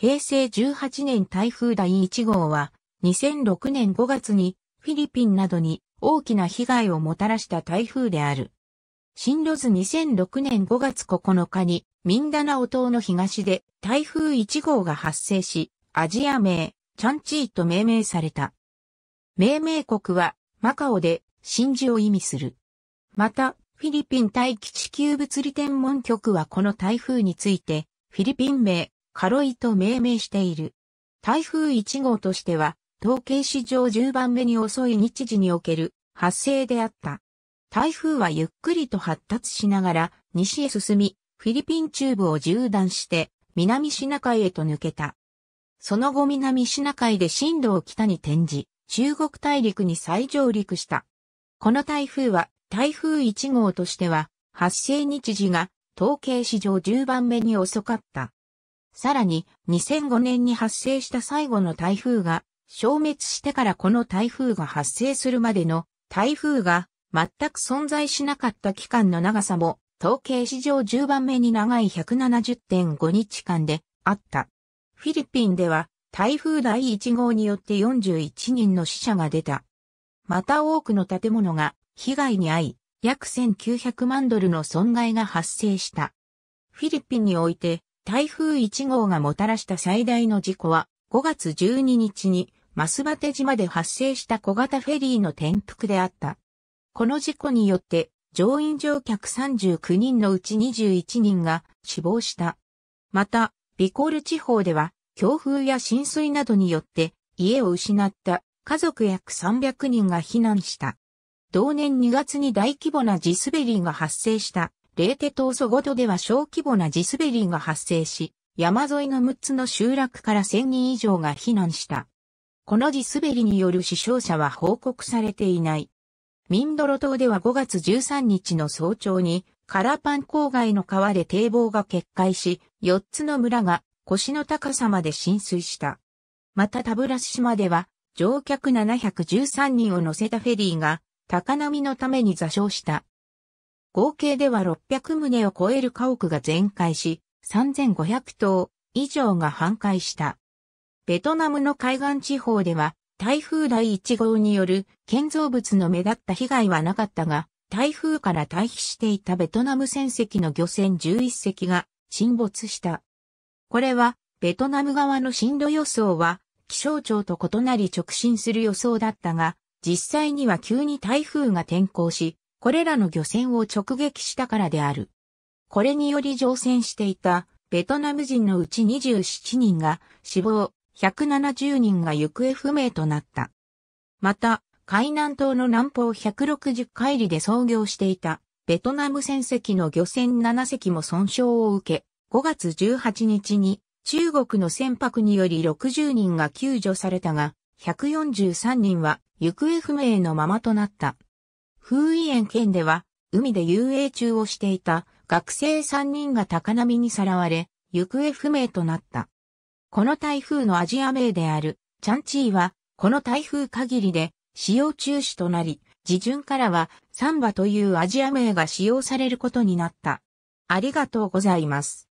平成18年台風第1号は、2006年5月にフィリピンなどに大きな被害をもたらした台風である。進路図2006年5月9日にミンダナオ島の東で台風1号が発生し、アジア名、チャンチーと命名された。命名国はマカオで真珠を意味する。また、フィリピン大気地球物理天文局はこの台風について、フィリピン名、カロイと命名している。台風1号としては、統計史上10番目に遅い日時における発生であった。台風はゆっくりと発達しながら西へ進み、フィリピン中部を縦断して南シナ海へと抜けた。その後南シナ海で進路を北に転じ、中国大陸に再上陸した。この台風は台風1号としては発生日時が統計史上10番目に遅かった。さらに、2005年に発生した最後の台風が、消滅してからこの台風が発生するまでの、台風が全く存在しなかった期間の長さも、統計史上10番目に長い170.5日間であった。フィリピンでは、台風第1号によって41人の死者が出た。また多くの建物が被害に遭い、約1900万ドルの損害が発生した。フィリピンにおいて台風1号がもたらした最大の事故は、5月12日に、スバ島で発生した小型フェリーの転覆であった。この事故によって、乗員乗客39人のうち21人が死亡した。また、ビコール地方では、強風や浸水などによって、家を失った家族約300人が避難した。同年2月に大規模な地滑りが発生した。レーテ島祖ごとでは小規模な地滑りが発生し、山沿いの6つの集落から1000人以上が避難した。この地滑りによる死傷者は報告されていない。ミンドロ島では5月13日の早朝に、カラパン郊外の川で堤防が決壊し、4つの村が腰の高さまで浸水した。またタブラス島では、乗客713人を乗せたフェリーが、高波のために座礁した。合計では600棟を超える家屋が全壊し、3500棟以上が半壊した。ベトナムの海岸地方では、台風第1号による建造物の目立った被害はなかったが、台風から退避していたベトナム船籍の漁船11隻が沈没した。これは、ベトナム側の震度予想は、気象庁と異なり直進する予想だったが、実際には急に台風が転向し、これらの漁船を直撃したからである。これにより乗船していたベトナム人のうち27人が死亡、170人が行方不明となった。また、海南島の南方160海里で操業していたベトナム船籍の漁船7隻も損傷を受け、5月18日に中国の船舶により60人が救助されたが、143人は行方不明のままとなった。風威園県では、海で遊泳中をしていた学生3人が高波にさらわれ、行方不明となった。この台風のアジア名である、チャンチーは、この台風限りで、使用中止となり、自順からは、サンバというアジア名が使用されることになった。ありがとうございます。